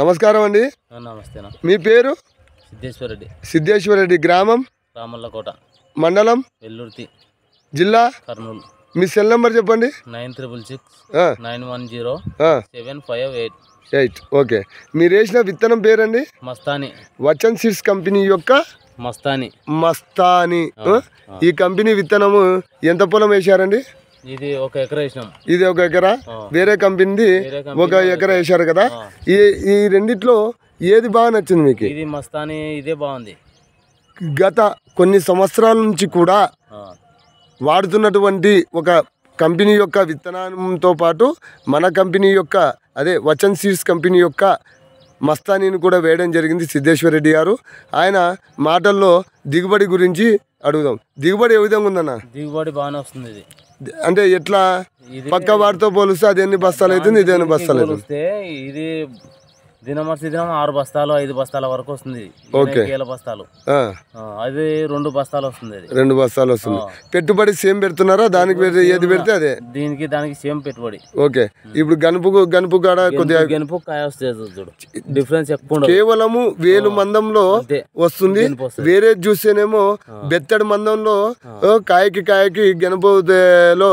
నమస్కారం అండి నమస్తే మీ పేరు సిద్ధేశ్వరరెడ్డి సిద్ధేశ్వరరెడ్డి గ్రామం రామల్లకోట మండలం వెల్లూర్తి జిల్లా కర్నూలు మీ సెల్ నెంబర్ చెప్పండి nine triple six nine one zero seven five eight eight okay మీరు వేసిన విత్తనం పేరండి మస్తాని వచన్ సీడ్స్ కంపెనీ యొక్క మస్తాని మస్తాని ఈ కంపెనీ విత్తనము ఎంత పొలం వేశారండి ఇది ఒక ఎకరా వేరే కంపెనీది ఒక ఎకరా వేశారు కదా ఈ ఈ రెండిట్లో ఏది బాగా నచ్చింది మీకు ఇది మస్తాని ఇదే బాగుంది గత కొన్ని సంవత్సరాల నుంచి కూడా వాడుతున్నటువంటి ఒక కంపెనీ యొక్క విత్తనంతో పాటు మన కంపెనీ యొక్క అదే వచన్ సీడ్స్ కంపెనీ యొక్క మస్తానీని కూడా వేయడం జరిగింది సిద్ధేశ్వర రెడ్డి గారు ఆయన మాటల్లో దిగుబడి గురించి అడుగుదాం దిగుబడి ఏ విధంగా ఉందన్న దిగుబడి బాగానే వస్తుంది అంటే ఎట్లా పక్క వాడితో పోలిస్తే అది ఎన్ని బస్తాలు అవుతుంది ఇది ఎన్ని బస్తాలు అవుతుంది ఇది దినమర్చి దినం ఆరు బస్తాలు ఐదు బస్తాల వరకు వస్తుంది ఓకే బస్తాలు అది రెండు బస్తాలు వస్తుంది రెండు బస్తాలు వస్తుంది పెట్టుబడి సేమ్ పెడుతున్నారా దానికి ఏది పెడితే అదే దీనికి దానికి సేమ్ పెట్టుబడి ఓకే ఇప్పుడు గనుపు గనుపు కాడ కొద్దిగా గనుపు కాయ వస్తుంది డిఫరెన్స్ ఎక్కువ కేవలము వేలు మందంలో వస్తుంది వేరే చూస్తేనేమో బెత్తడి మందంలో కాయకి కాయకి గనుపులో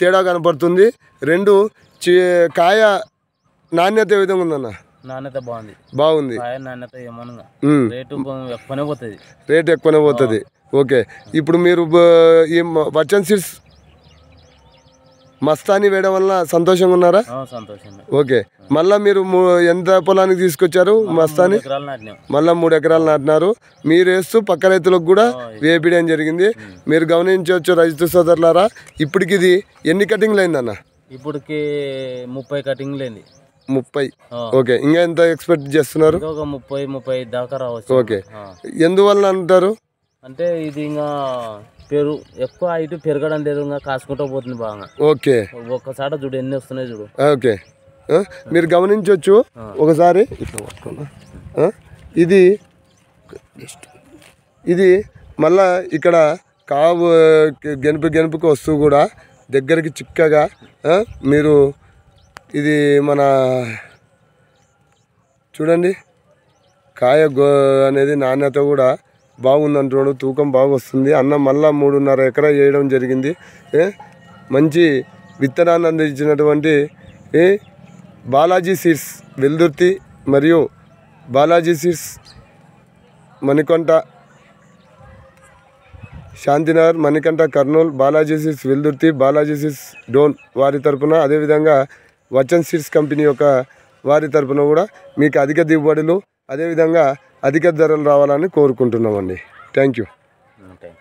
తేడా కనపడుతుంది రెండు కాయ నాణ్యత ఏ విధంగా ఉందన్నా నాణ్యత బాగుంది బాగుంది నాణ్యత ఏమనగా రేట్ ఎక్కువనే పోతుంది ఓకే ఇప్పుడు మీరు ఈ వర్చన్ సీడ్స్ మస్తాని వేయడం వల్ల సంతోషంగా ఉన్నారా ఓకే మళ్ళీ మీరు ఎంత పొలానికి తీసుకొచ్చారు మస్తాని మళ్ళీ మూడు ఎకరాలు నాటినారు మీరు వేస్తూ పక్క రైతులకు కూడా వేపిడం జరిగింది మీరు గమనించవచ్చు రైతు సోదరులారా ఇప్పటికి ఇది ఎన్ని కటింగ్లు అయిందన్న ఇప్పటికి ముప్పై కటింగ్లు అయింది ముప్పై ఓకే ఇంకా ఎంత ఎక్స్పెక్ట్ చేస్తున్నారు ఒక ముప్పై ముప్పై దాకా రావచ్చు ఓకే ఎందువల్ల అంటారు అంటే ఇది ఇంకా పెరు ఎక్కువ ఇటు పెరగడం లేదు ఇంకా కాసుకుంటూ పోతుంది బాగా ఓకే ఒక్కసారి చూడు ఎన్ని వస్తున్నాయి చూడు ఓకే మీరు గమనించవచ్చు ఒకసారి ఇది ఇది మళ్ళా ఇక్కడ కావు గెనుపు గెనుపుకి వస్తూ కూడా దగ్గరికి చిక్కగా మీరు ఇది మన చూడండి కాయ గో అనేది నాణ్యత కూడా బాగుందంటున్నాడు తూకం బాగా వస్తుంది అన్న మళ్ళా మూడున్నర ఎకరా చేయడం జరిగింది మంచి విత్తనాన్ని అందించినటువంటి బాలాజీ సీడ్స్ వెల్దుర్తి మరియు Balaji seeds Manikanta Shantinagar Manikanta Kurnool Balaji seeds Veldurthi Balaji seeds Dhone వారి తరఫున అదేవిధంగా వర్చన్ సీడ్స్ కంపెనీ యొక్క వారి తరపున కూడా మీకు అధిక దిగుబడులు అదేవిధంగా అధిక ధరలు రావాలని కోరుకుంటున్నామండి థ్యాంక్ యూ